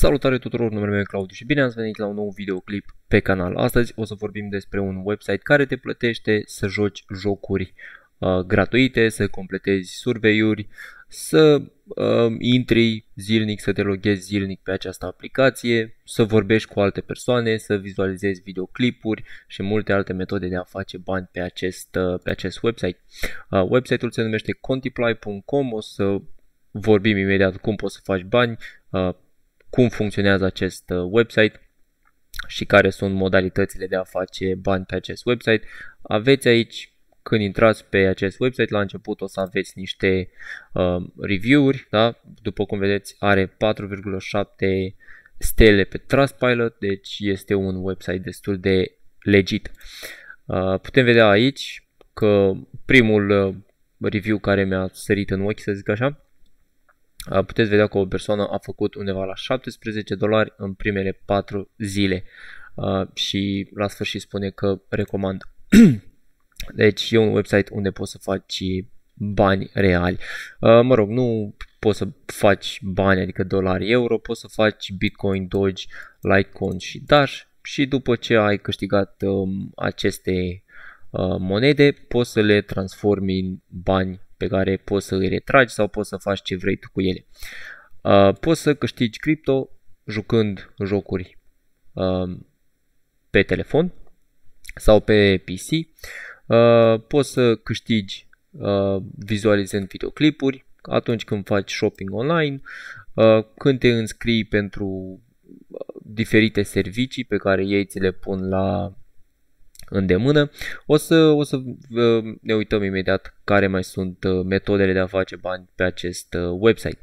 Salutare tuturor, numele meu e Claudiu și bine ați venit la un nou videoclip pe canal. Astăzi o să vorbim despre un website care te plătește să joci jocuri uh, gratuite, să completezi surveiuri, să uh, intri zilnic, să te loghezi zilnic pe această aplicație, să vorbești cu alte persoane, să vizualizezi videoclipuri și multe alte metode de a face bani pe acest, uh, pe acest website. Uh, website-ul se numește contiply.com, o să vorbim imediat cum poți să faci bani, uh, cum funcționează acest uh, website și care sunt modalitățile de a face bani pe acest website. Aveți aici când intrați pe acest website, la început o să aveți niște uh, review-uri, da? după cum vedeți are 4,7 stele pe Trustpilot, deci este un website destul de legit. Uh, putem vedea aici că primul uh, review care mi-a sărit în ochi, să zic așa, puteți vedea că o persoană a făcut undeva la 17 dolari în primele 4 zile și la sfârșit spune că recomand. Deci e un website unde poți să faci bani reali. Mă rog, nu poți să faci bani, adică dolari, euro, poți să faci Bitcoin, Doge, Litecoin și Dash și după ce ai câștigat um, aceste uh, monede, poți să le transformi în bani pe care poți să îi retragi sau poți să faci ce vrei tu cu ele. Uh, poți să câștigi cripto jucând jocuri uh, pe telefon sau pe PC. Uh, poți să câștigi uh, vizualizând videoclipuri atunci când faci shopping online, uh, când te înscrii pentru uh, diferite servicii pe care ei ți le pun la îndemână. O să, o să uh, ne uităm imediat care mai sunt uh, metodele de a face bani pe acest uh, website.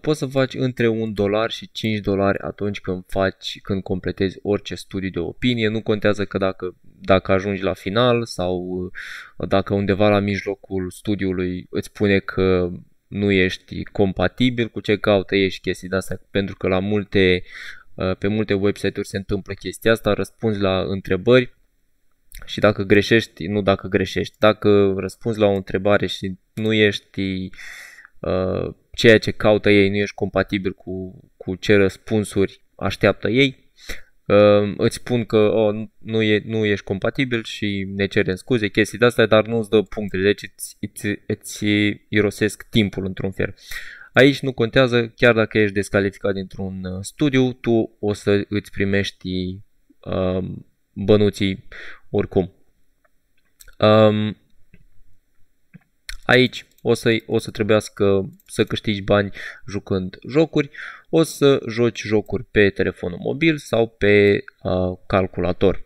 Poți să faci între 1 dolar și 5 dolari atunci când faci, când completezi orice studiu de opinie. Nu contează că dacă, dacă ajungi la final sau dacă undeva la mijlocul studiului îți spune că nu ești compatibil cu ce caută ești chestii de astea, pentru că la multe, pe multe website-uri se întâmplă chestia asta, răspunzi la întrebări și dacă greșești, nu dacă greșești, dacă răspunzi la o întrebare și nu ești uh, ceea ce caută ei, nu ești compatibil cu, cu ce răspunsuri așteaptă ei, uh, îți spun că oh, nu, e, nu ești compatibil și ne cerem scuze, chestii de astea, dar nu îți dă punctele, deci îți, îți, îți irosesc timpul într-un fel. Aici nu contează, chiar dacă ești descalificat dintr-un uh, studiu, tu o să îți primești Uh, bănuții oricum. Um, aici o să, o să trebuiască să câștigi bani jucând jocuri, o să joci jocuri pe telefonul mobil sau pe uh, calculator.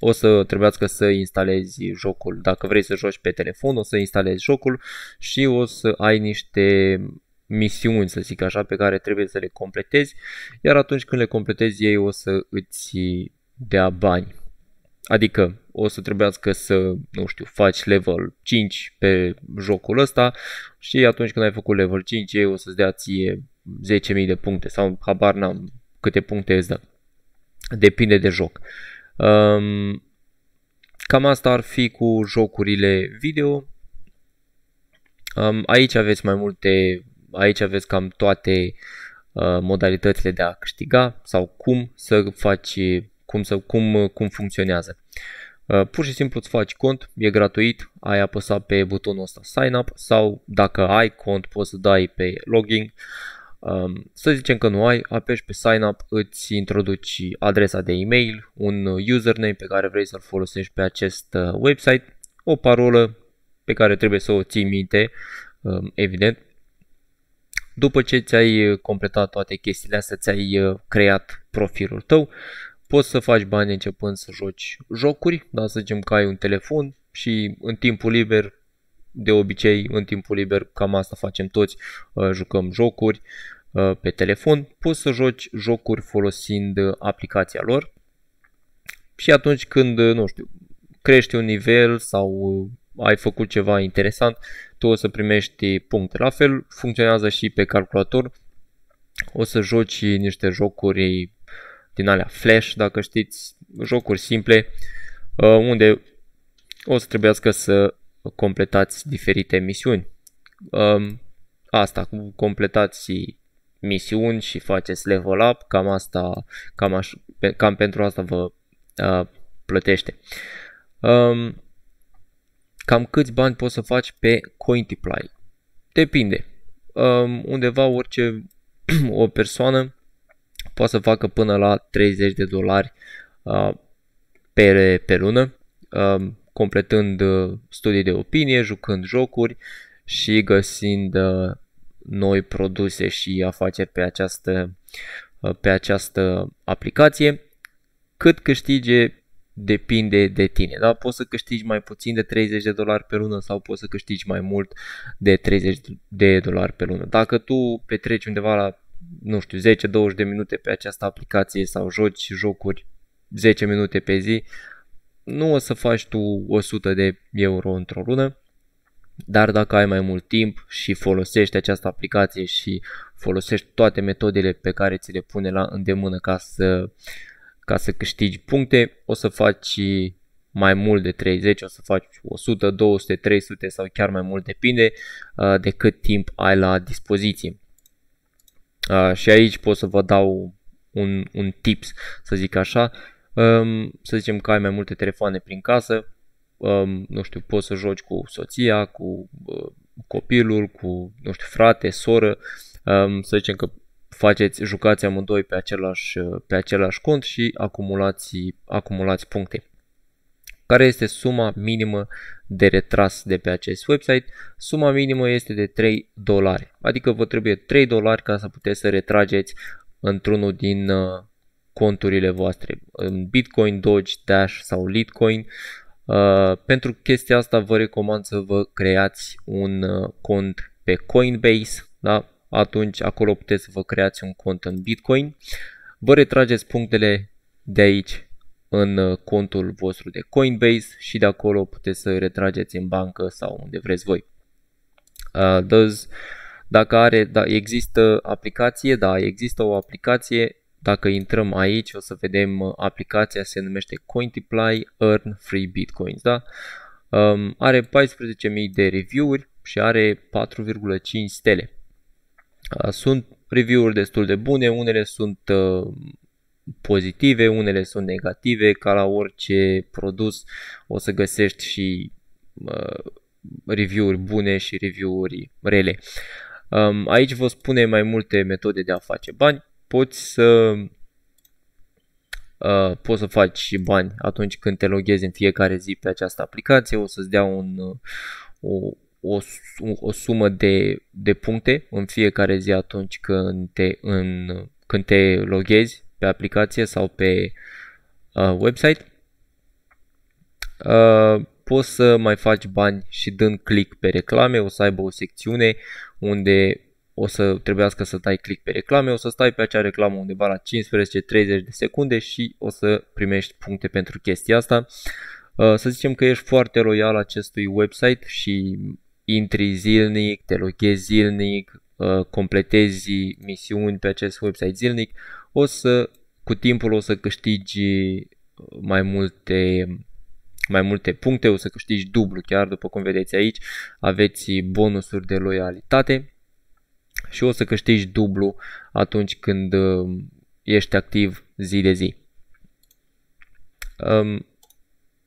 O să trebuiască să instalezi jocul, dacă vrei să joci pe telefon, o să instalezi jocul și o să ai niște misiuni, să zic așa, pe care trebuie să le completezi, iar atunci când le completezi ei o să îți dea bani. Adică o să trebuiască să, nu știu, faci level 5 pe jocul ăsta și atunci când ai făcut level 5 ei o să-ți dea ție 10.000 de puncte sau habar n-am câte puncte îți dă. Depinde de joc. Um, cam asta ar fi cu jocurile video. Um, aici aveți mai multe, aici aveți cam toate uh, modalitățile de a câștiga sau cum să faci cum, să, cum, cum funcționează. Uh, pur și simplu îți faci cont, e gratuit, ai apăsat pe butonul ăsta Sign Up sau dacă ai cont poți să dai pe Login. Um, să zicem că nu ai, apeși pe Sign Up, îți introduci adresa de e-mail, un username pe care vrei să-l folosești pe acest uh, website, o parolă pe care trebuie să o ții minte, um, evident. După ce ți-ai completat toate chestiile astea, ți-ai uh, creat profilul tău, poți să faci bani începând să joci jocuri, da, să zicem că ai un telefon și în timpul liber, de obicei, în timpul liber, cam asta facem toți, uh, jucăm jocuri uh, pe telefon, poți să joci jocuri folosind uh, aplicația lor și atunci când, nu știu, crești un nivel sau ai făcut ceva interesant, tu o să primești puncte. La fel funcționează și pe calculator, o să joci niște jocuri din alea Flash, dacă știți, jocuri simple, uh, unde o să trebuiască să completați diferite misiuni. Um, asta, cu completați misiuni și faceți level up, cam asta, cam, aș, cam pentru asta vă uh, plătește. Um, cam câți bani poți să faci pe Cointiply? Depinde. Um, undeva orice o persoană poate să facă până la 30 de dolari uh, pe, pe lună, uh, completând uh, studii de opinie, jucând jocuri și găsind uh, noi produse și afaceri pe această, uh, pe această aplicație. Cât câștige depinde de tine, da? Poți să câștigi mai puțin de 30 de dolari pe lună sau poți să câștigi mai mult de 30 de dolari pe lună. Dacă tu petreci undeva la nu știu, 10-20 de minute pe această aplicație sau joci jocuri 10 minute pe zi, nu o să faci tu 100 de euro într-o lună, dar dacă ai mai mult timp și folosești această aplicație și folosești toate metodele pe care ți le pune la îndemână ca să, ca să câștigi puncte, o să faci mai mult de 30, o să faci 100, 200, 300 sau chiar mai mult, depinde uh, de cât timp ai la dispoziție. Ah, și aici pot să vă dau un, un tips, să zic așa. Um, să zicem că ai mai multe telefoane prin casă, um, nu știu, poți să joci cu soția, cu uh, copilul, cu, nu știu, frate, soră, um, să zicem că faceți, jucați amândoi pe același, pe același cont și acumulați, acumulați puncte. Care este suma minimă de retras de pe acest website, suma minimă este de 3 dolari. Adică vă trebuie 3 dolari ca să puteți să retrageți într-unul din uh, conturile voastre, în Bitcoin, Doge, Dash sau Litecoin. Uh, pentru chestia asta vă recomand să vă creați un uh, cont pe Coinbase, da? atunci acolo puteți să vă creați un cont în Bitcoin. Vă retrageți punctele de aici în uh, contul vostru de Coinbase și de acolo puteți să retrageți în bancă sau unde vreți voi. Uh, dacă are, da, există aplicație, da, există o aplicație, dacă intrăm aici o să vedem uh, aplicația se numește Cointiply Earn Free Bitcoins, da? Um, are 14.000 de review-uri și are 4,5 stele. Uh, sunt review-uri destul de bune, unele sunt uh, pozitive, unele sunt negative, ca la orice produs o să găsești și uh, review-uri bune și review-uri rele. Um, aici vă spune mai multe metode de a face bani. Poți să Uh, poți să faci bani atunci când te loghezi în fiecare zi pe această aplicație, o să-ți dea un, o, o, o sumă de, de puncte în fiecare zi atunci când te, în, când te loghezi pe aplicație sau pe uh, website, uh, poți să mai faci bani și dând click pe reclame, o să aibă o secțiune unde o să trebuiască să dai click pe reclame, o să stai pe acea reclamă undeva la 15-30 de secunde și o să primești puncte pentru chestia asta. Uh, să zicem că ești foarte loial acestui website și intri zilnic, te loghezi zilnic, uh, completezi misiuni pe acest website zilnic, o să, cu timpul o să câștigi uh, mai multe mai multe puncte, o să câștigi dublu chiar după cum vedeți aici, aveți bonusuri de loialitate și o să câștigi dublu atunci când uh, ești activ zi de zi. Um,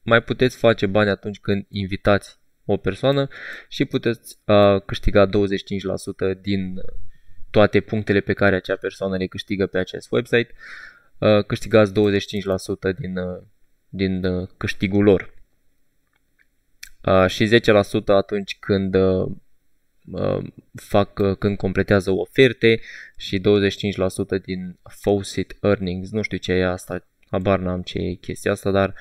mai puteți face bani atunci când invitați o persoană și puteți uh, câștiga 25% din uh, toate punctele pe care acea persoană le câștigă pe acest website, uh, câștigați 25% din, uh, din uh, câștigul lor. Și 10% atunci când fac când completează oferte și 25% din faucet earnings. Nu știu ce e asta, abar n-am ce e chestia asta, dar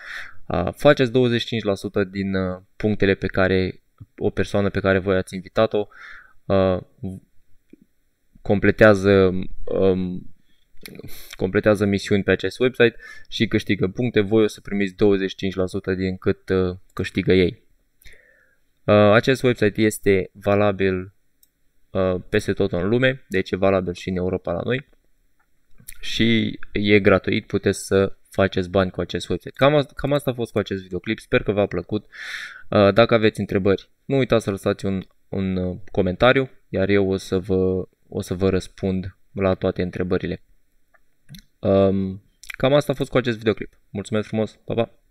faceți 25% din punctele pe care o persoană pe care voi ați invitat-o completează um, completează misiuni pe acest website și câștigă puncte, voi o să primiți 25% din cât uh, câștigă ei. Uh, acest website este valabil uh, peste tot în lume, deci e valabil și în Europa la noi și e gratuit, puteți să faceți bani cu acest website. Cam, asta, cam asta a fost cu acest videoclip, sper că v-a plăcut. Uh, dacă aveți întrebări, nu uitați să lăsați un, un uh, comentariu, iar eu o să vă o să vă răspund la toate întrebările. Um, cam asta a fost cu acest videoclip. Mulțumesc frumos, pa, pa!